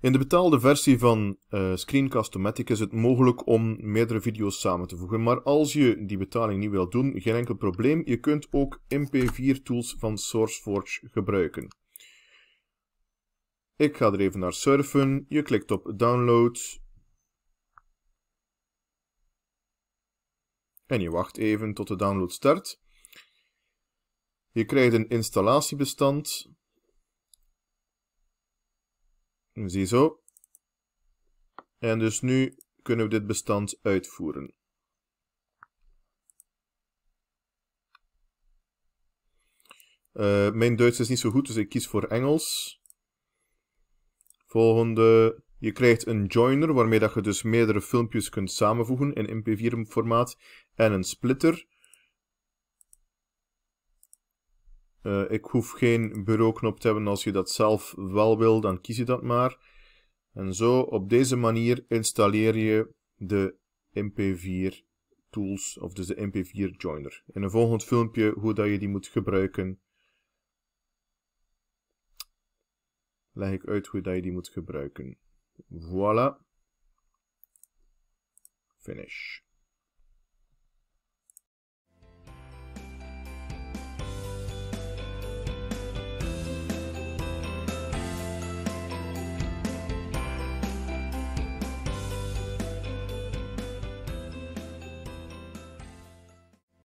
In de betaalde versie van uh, eh, Screencast-O-Matic is het mogelijk om meerdere video's samen te voegen, maar als je die betaling niet wilt doen, geen enkel probleem. Je kunt ook MP4-tools van SourceForge gebruiken. Ik ga er even naar surfen. Je klikt op download. En je wacht even tot de download start. Je krijgt een installatiebestand. Zie zo. En dus nu kunnen we dit bestand uitvoeren. Eh, mijn Duits is niet zo goed, dus ik kies voor Engels. Volgende. Je krijgt een joiner, waarmee dat je dus meerdere filmpjes kunt samenvoegen in MP4-formaat. En een splitter, Eh, ik hoef geen bureauknop te hebben. Als je dat zelf wel wil, dan kies je dat maar. En zo, op deze manier installeer je de MP4 tools, of dus de MP4 joiner. In een volgend filmpje hoe dat je die moet gebruiken, leg ik uit hoe dat je die moet gebruiken. Voilà. Finish.